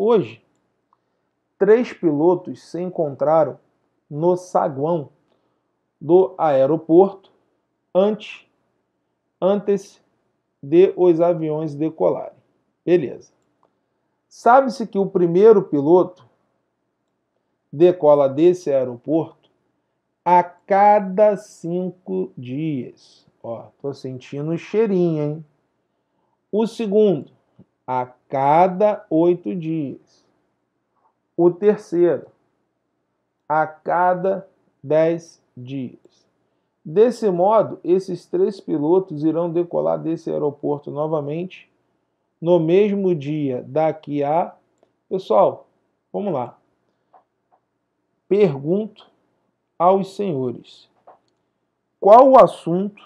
Hoje, três pilotos se encontraram no saguão do aeroporto antes, antes de os aviões decolarem. Beleza. Sabe-se que o primeiro piloto decola desse aeroporto a cada cinco dias. Ó, tô sentindo um cheirinho, hein? O segundo a cada oito dias. O terceiro, a cada dez dias. Desse modo, esses três pilotos irão decolar desse aeroporto novamente no mesmo dia daqui a. Pessoal, vamos lá. Pergunto aos senhores: qual o assunto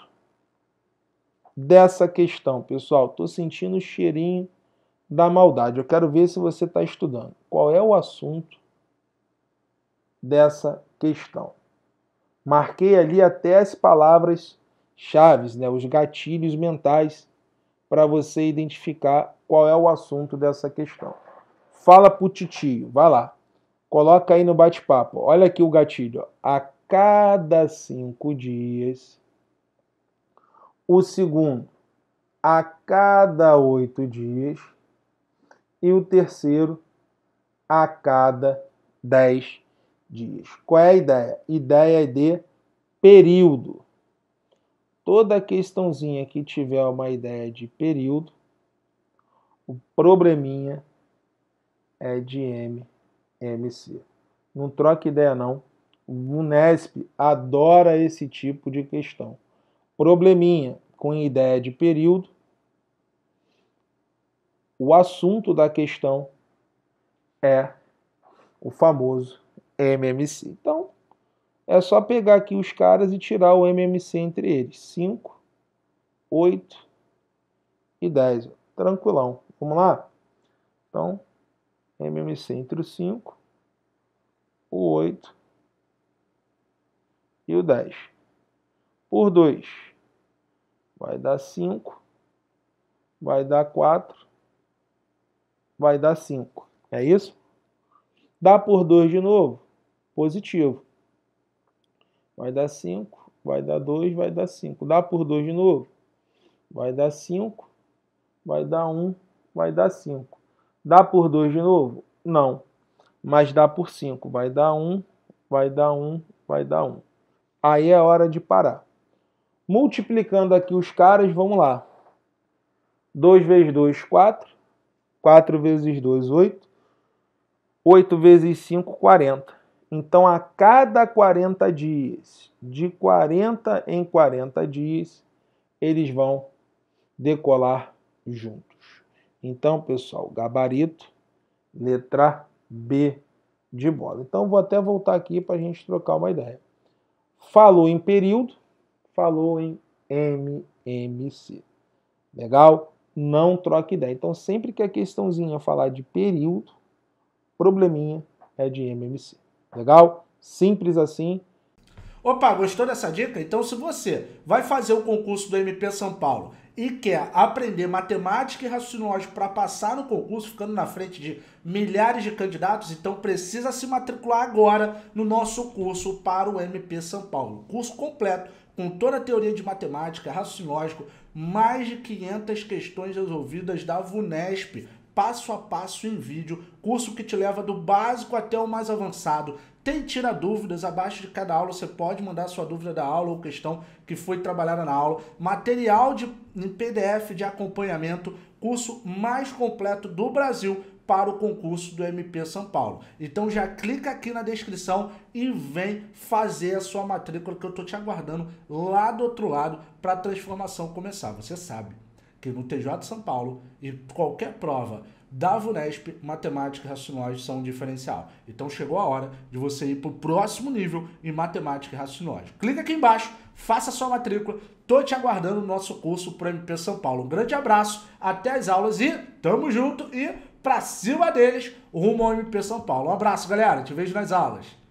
dessa questão, pessoal? Estou sentindo o cheirinho da maldade. Eu quero ver se você está estudando. Qual é o assunto dessa questão? Marquei ali até as palavras chaves, né, os gatilhos mentais para você identificar qual é o assunto dessa questão. Fala o titio, vai lá. Coloca aí no bate-papo. Olha aqui o gatilho. A cada cinco dias. O segundo, a cada oito dias e o terceiro a cada 10 dias. Qual é a ideia? Ideia é de período. Toda questãozinha que tiver uma ideia de período, o probleminha é de MMC. Não troca ideia não. O Unesp adora esse tipo de questão. Probleminha com ideia de período o assunto da questão é o famoso MMC. Então, é só pegar aqui os caras e tirar o MMC entre eles. 5, 8 e 10. Tranquilão. Vamos lá? Então, MMC entre o 5, o 8 e o 10. Por 2, vai dar 5, vai dar 4 vai dar 5. É isso? Dá por 2 de novo? Positivo. Vai dar 5, vai dar 2, vai dar 5. Dá por 2 de novo? Vai dar 5, vai dar 1, um, vai dar 5. Dá por 2 de novo? Não. Mas dá por 5. Vai dar 1, um, vai dar 1, um, vai dar 1. Aí é hora de parar. Multiplicando aqui os caras, vamos lá. 2 vezes 2, 4. 4 vezes 2, 8. 8 vezes 5, 40. Então, a cada 40 dias, de 40 em 40 dias, eles vão decolar juntos. Então, pessoal, gabarito, letra B de bola. Então, vou até voltar aqui para a gente trocar uma ideia. Falou em período, falou em MMC. Legal? não troca ideia. Então, sempre que a é questãozinha falar de período, probleminha é de MMC. Legal? Simples assim. Opa, gostou dessa dica? Então, se você vai fazer o concurso do MP São Paulo e quer aprender matemática e raciocínio lógico para passar no concurso, ficando na frente de milhares de candidatos, então precisa se matricular agora no nosso curso para o MP São Paulo. Curso completo com toda a teoria de matemática, raciocínio lógico, mais de 500 questões resolvidas da VUNESP, passo a passo em vídeo, curso que te leva do básico até o mais avançado. Tem tira dúvidas, abaixo de cada aula você pode mandar sua dúvida da aula ou questão que foi trabalhada na aula. Material de, em PDF de acompanhamento, curso mais completo do Brasil para o concurso do MP São Paulo. Então já clica aqui na descrição e vem fazer a sua matrícula que eu estou te aguardando lá do outro lado para a transformação começar. Você sabe que no TJ São Paulo e qualquer prova da VUNESP, matemática e racionais são um diferencial. Então chegou a hora de você ir para o próximo nível em matemática e racionais. Clica aqui embaixo, faça a sua matrícula. Tô te aguardando no nosso curso para MP São Paulo. Um grande abraço, até as aulas e tamo junto e para cima deles rumo ao MP São Paulo. Um abraço, galera. Te vejo nas aulas.